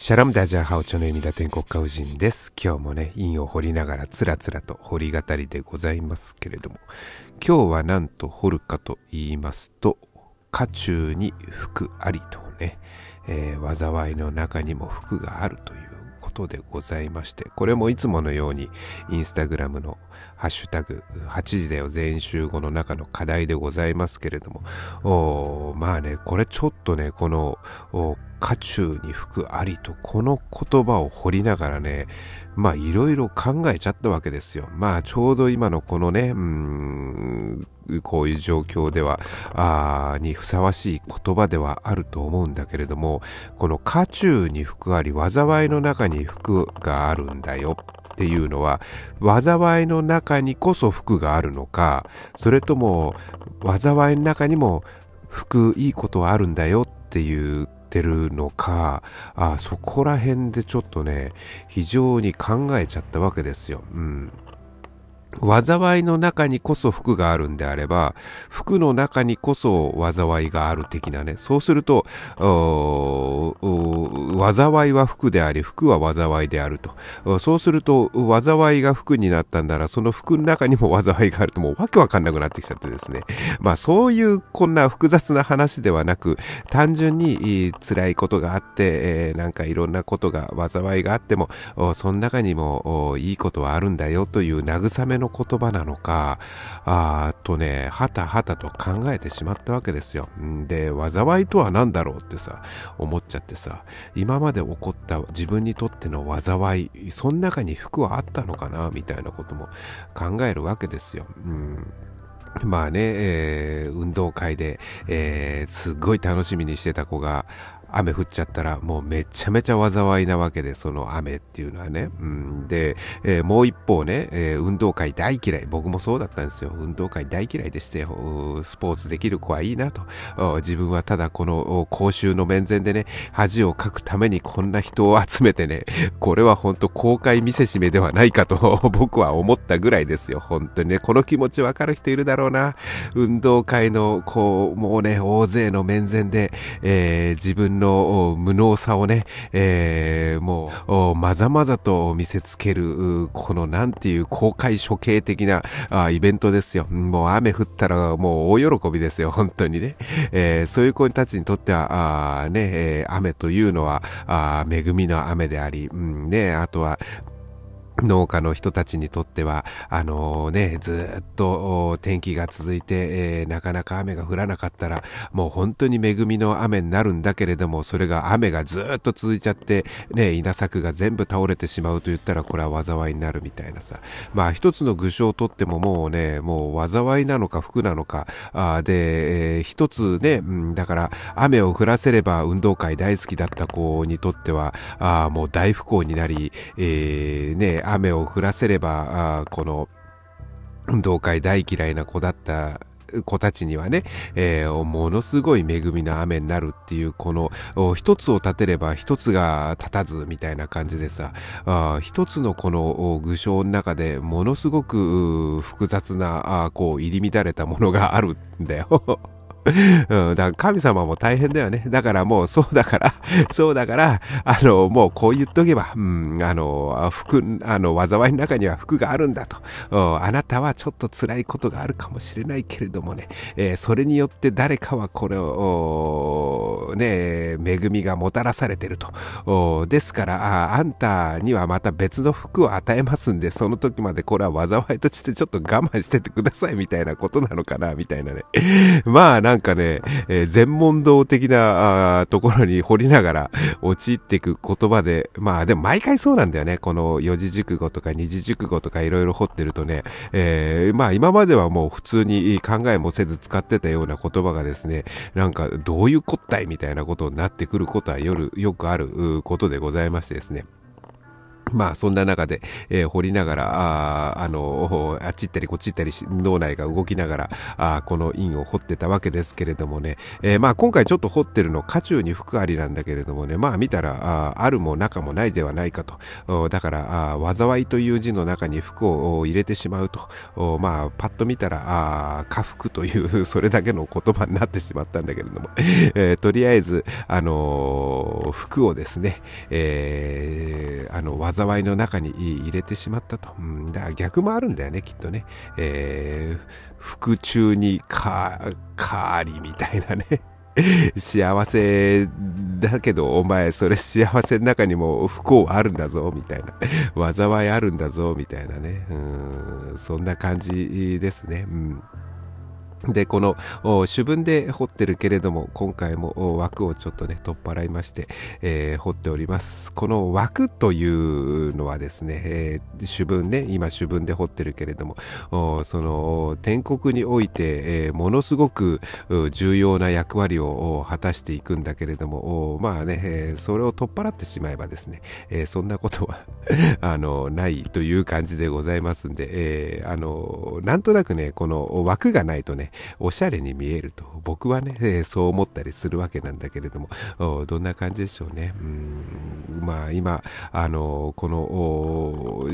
シャラムダジャーハオチョネミダ天国家夫人です。今日もね、陰を掘りながらつらつらと掘り語りでございますけれども、今日はなんと掘るかと言いますと、家中に服ありとね、えー、災いの中にも服があるということでございまして、これもいつものようにインスタグラムのハッシュタグ8時だよ全集後の中の課題でございますけれども、まあね、これちょっとね、この、家中に服ありとこの言葉を掘りながらねまあいろいろ考えちゃったわけですよまあちょうど今のこのねうんこういう状況では、あにふさわしい言葉ではあると思うんだけれども、この渦中に服あり、災いの中に服があるんだよっていうのは、災いの中にこそ服があるのか、それとも災いの中にも服、いいことはあるんだよっていうてるのかあそこら辺でちょっとね非常に考えちゃったわけですよ。うん災いの中にこそ服があるんであれば、服の中にこそ災いがある的なね。そうすると、災いは服であり、服は災いであると。そうすると、災いが服になったんなら、その服の中にも災いがあると、もうわけわかんなくなってきちゃってですね。まあそういうこんな複雑な話ではなく、単純に辛いことがあって、えなんかいろんなことが、災いがあっても、その中にもいいことはあるんだよという慰めめの言葉なのか、あとね、はたはたと考えてしまったわけですよ。で、災いとは何だろうってさ、思っちゃってさ、今まで起こった自分にとっての災い、その中に服はあったのかな、みたいなことも考えるわけですよ。うんまあね、えー、運動会で、えー、すっごい楽しみにしてた子が、雨降っちゃったらもうめちゃめちゃ災いなわけでその雨っていうのはね、うん、で、えー、もう一方ね、えー、運動会大嫌い僕もそうだったんですよ運動会大嫌いでしてスポーツできる子はいいなと自分はただこの講習の面前でね恥をかくためにこんな人を集めてねこれは本当公開見せしめではないかと 僕は思ったぐらいですよ本当にねこの気持ちわかる人いるだろうな運動会のこうもうね大勢の面前で、えー、自分の無能さをね、えー、もう、まざまざと見せつける、このなんていう公開処刑的なあイベントですよ。もう雨降ったらもう大喜びですよ、本当にね。えー、そういう子たちにとっては、あね、雨というのは、あ恵みの雨であり、うん、ね、あとは、農家の人たちにとっては、あのー、ね、ずっと天気が続いて、えー、なかなか雨が降らなかったら、もう本当に恵みの雨になるんだけれども、それが雨がずっと続いちゃって、ね、稲作が全部倒れてしまうと言ったら、これは災いになるみたいなさ。まあ一つの具象をとってももうね、もう災いなのか服なのか、あで、えー、一つね、うん、だから雨を降らせれば運動会大好きだった子にとっては、あもう大不幸になり、えー、ね、雨を降らせればこの運動会大嫌いな子だった子たちにはね、えー、ものすごい恵みの雨になるっていうこの一つを立てれば一つが立たずみたいな感じでさ一つのこの具象の中でものすごく複雑なこう入り乱れたものがあるんだようん、だから神様も大変だよね。だからもうそうだから、そうだから、あの、もうこう言っとけば、うん、あの、服、あの、災いの中には服があるんだと。うん、あなたはちょっと辛いことがあるかもしれないけれどもね、えー、それによって誰かはこれを、ね、恵みがもたらされてると。ですから、ああんたにはまた別の服を与えますんで、その時までこれは災いとしてちょっと我慢しててくださいみたいなことなのかな、みたいなね。まあ、なんかなんかね、えー、全問答的なところに掘りながら陥っていく言葉で、まあでも毎回そうなんだよね。この四字熟語とか二字熟語とかいろいろ掘ってるとね、えー、まあ今まではもう普通に考えもせず使ってたような言葉がですね、なんかどういうこったいみたいなことになってくることは夜よくあることでございましてですね。まあそんな中で、えー、掘りながら、あ、あのあっち行ったりこっち行ったり脳内が動きながら、あこの印を掘ってたわけですけれどもね、えー、まあ今回ちょっと掘ってるの、渦中に服ありなんだけれどもね、まあ見たら、ああるも中もないではないかと、だから、あ災いという字の中に服を入れてしまうと、まあパッと見たら、あ家福という それだけの言葉になってしまったんだけれどもえー、とりあえず、あの服をですね、えー、あの、災災いの中に入れてしまったと。うん、だから逆もあるんだよね、きっとね。えー、服中にか、かーりみたいなね。幸せだけどお前それ幸せの中にも不幸あるんだぞみたいな災いあるんだぞみたいなねうんそんな感じですねうん。でこの主文で彫ってるけれども今回も枠をちょっとね取っ払いまして、えー、彫っておりますこの枠というのはですね、えー、主文ね今主文で彫ってるけれどもその天国において、えー、ものすごく重要な役割を果たしていくんだけれどもまあね、えそれを取っ払ってしまえばですね、えそんなことは あのないという感じでございますんで、えあのなんとなくねこの枠がないとねおしゃれに見えると、僕はね、そう思ったりするわけなんだけれども、どんな感じでしょうね。うんまあ今、あの、この、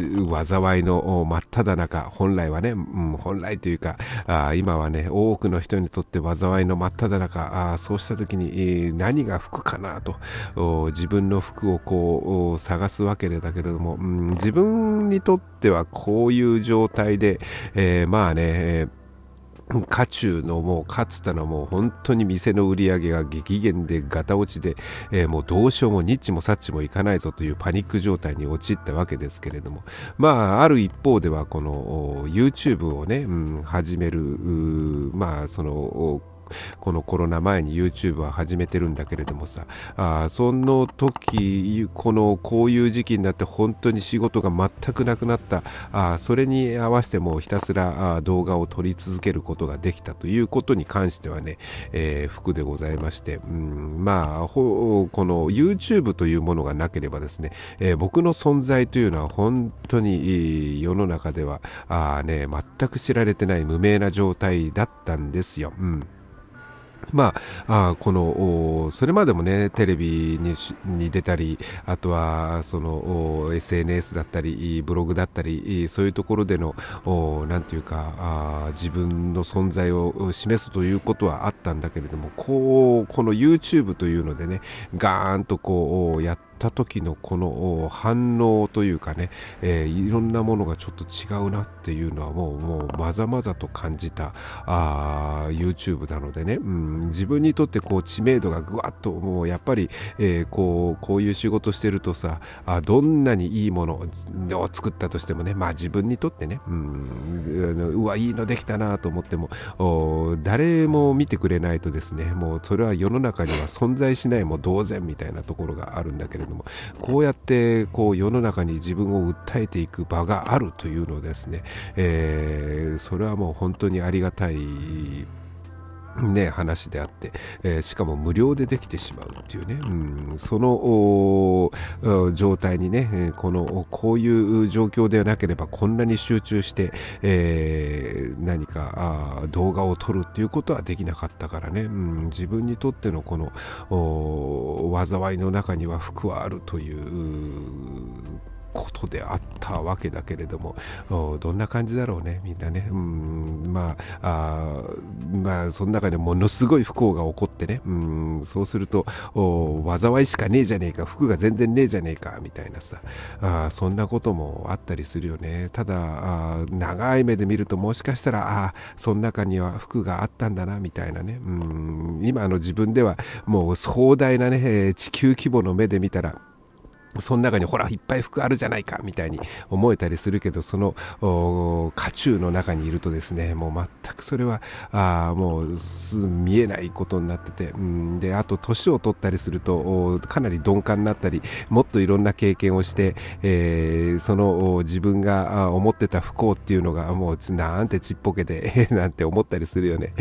災いの真っ只中、本来はね、うん、本来というか、あ今はね、多くの人にとって災いの真っ只中、あそうした時に何が服かなと、自分の服をこう探すわけだけれども、うん、自分にとってはこういう状態で、えー、まあね、渦中のもうかつてのもう本当に店の売り上げが激減でガタ落ちで、えー、もうどうしようもニッチもサッチもいかないぞというパニック状態に陥ったわけですけれどもまあある一方ではこの YouTube をね、うん、始めるまあそのこのコロナ前に YouTube は始めてるんだけれどもさあその時このこういう時期になって本当に仕事が全くなくなったあそれに合わせてもうひたすらあ動画を撮り続けることができたということに関してはね、えー、服でございまして、うん、まあこの YouTube というものがなければですね、えー、僕の存在というのは本当に世の中ではあ、ね、全く知られてない無名な状態だったんですよ。うんまあ、あこのそれまでもねテレビにに出たりあとはその SNS だったりブログだったりそういうところでの何て言うかあ自分の存在を示すということはあったんだけれどもこうこの YouTube というのでねガーンとこうやってった時のこの反応というかね、えー、いろんなものがちょっと違うなっていうのはもうもうまざまざと感じたあ YouTube なのでね、うん、自分にとってこう知名度がぐわっともうやっぱり、えー、こうこういう仕事してるとさあどんなにいいものを作ったとしてもねまあ自分にとってね、うん、うわいいのできたなと思っても誰も見てくれないとですねもうそれは世の中には存在しないも同然みたいなところがあるんだけれどれどもこうやってこう世の中に自分を訴えていく場があるというのですね、えー、それはもう本当にありがたいね、話であって、えー、しかも無料でできてしまうっていうね、うん、その状態にねこのこういう状況でなければこんなに集中して、えー、何か動画を撮るっていうことはできなかったからね、うん、自分にとってのこの災いの中には福はあるということであったわけだけれどもどんな感じだろうねみんなねうんまあまあその中でものすごい不幸が起こってねうんそうすると災いしかねえじゃねえか服が全然ねえじゃねえかみたいなさあそんなこともあったりするよねただ長い目で見るともしかしたらあその中には服があったんだなみたいなねうん今の自分ではもう壮大なね地球規模の目で見たらその中にほらいっぱい服あるじゃないかみたいに思えたりするけどその渦中の中にいるとですねもう全くそれはあもう見えないことになっててうんであと年を取ったりするとかなり鈍感になったりもっといろんな経験をして、えー、その自分が思ってた不幸っていうのがもうなんてちっぽけでなんて思ったりするよね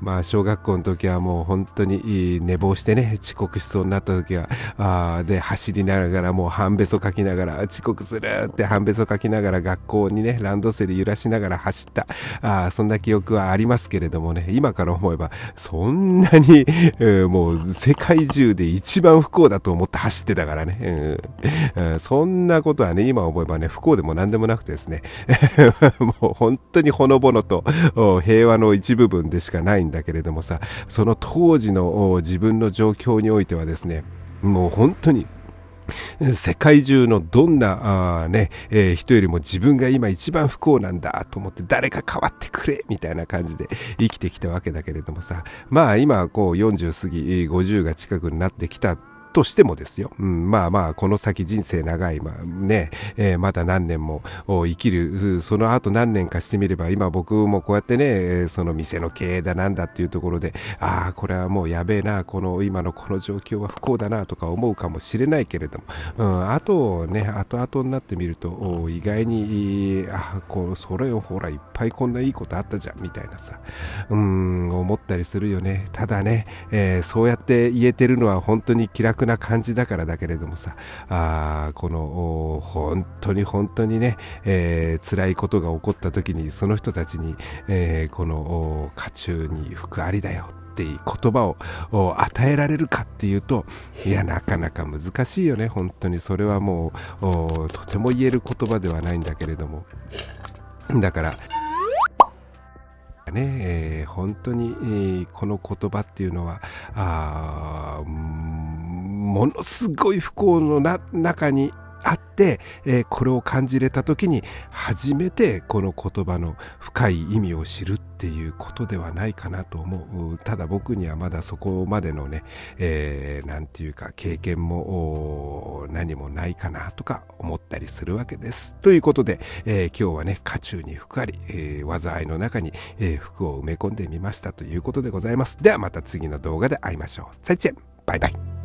まあ小学校の時はもう本当に寝坊してね遅刻しそうになった時はあで走りながらもう半べそかきながら、遅刻するって半べそかきながら学校にね、ランドセル揺らしながら走った。あそんな記憶はありますけれどもね、今から思えば、そんなに、うん、もう世界中で一番不幸だと思って走ってたからね、うん、うん、そんなことはね、今思えばね、不幸でも何でもなくてですね、もう本当にほのぼのと平和の一部分でしかないんだけれどもさ、その当時の自分の状況においてはですね、もう本当に世界中のどんなあ、ねえー、人よりも自分が今一番不幸なんだと思って誰か変わってくれみたいな感じで生きてきたわけだけれどもさまあ今こう40過ぎ50が近くになってきたとしてもですよ、うん、まあまあこの先人生長い、まあねえー、まだ何年も生きるその後何年かしてみれば今僕もこうやってねその店の経営だなんだっていうところでああこれはもうやべえなこの今のこの状況は不幸だなとか思うかもしれないけれども、うん、あとね後々になってみると意外にあこうそれをほらいっぱいこんないいことあったじゃんみたいなさうん思ったりするよねただね、えー、そうやって言えてるのは本当に気楽な感じだからだけれどもさあこの本当に本当にね、えー、辛いことが起こった時にその人たちに、えー、この家中に服ありだよって言葉を与えられるかっていうといやなかなか難しいよね本当にそれはもうとても言える言葉ではないんだけれどもだからね、えー、本当に、えー、この言葉っていうのはあものすごい不幸のな中にあって、えー、これを感じれた時に初めてこの言葉の深い意味を知るっていうことではないかなと思うただ僕にはまだそこまでのね何、えー、て言うか経験も何もないかなとか思ったりするわけです。ということで、えー、今日はね渦中に福あり、えー、災いの中に、え福を埋め込んでみましたということでございます。ではまた次の動画で会いましょう。再见バイバイ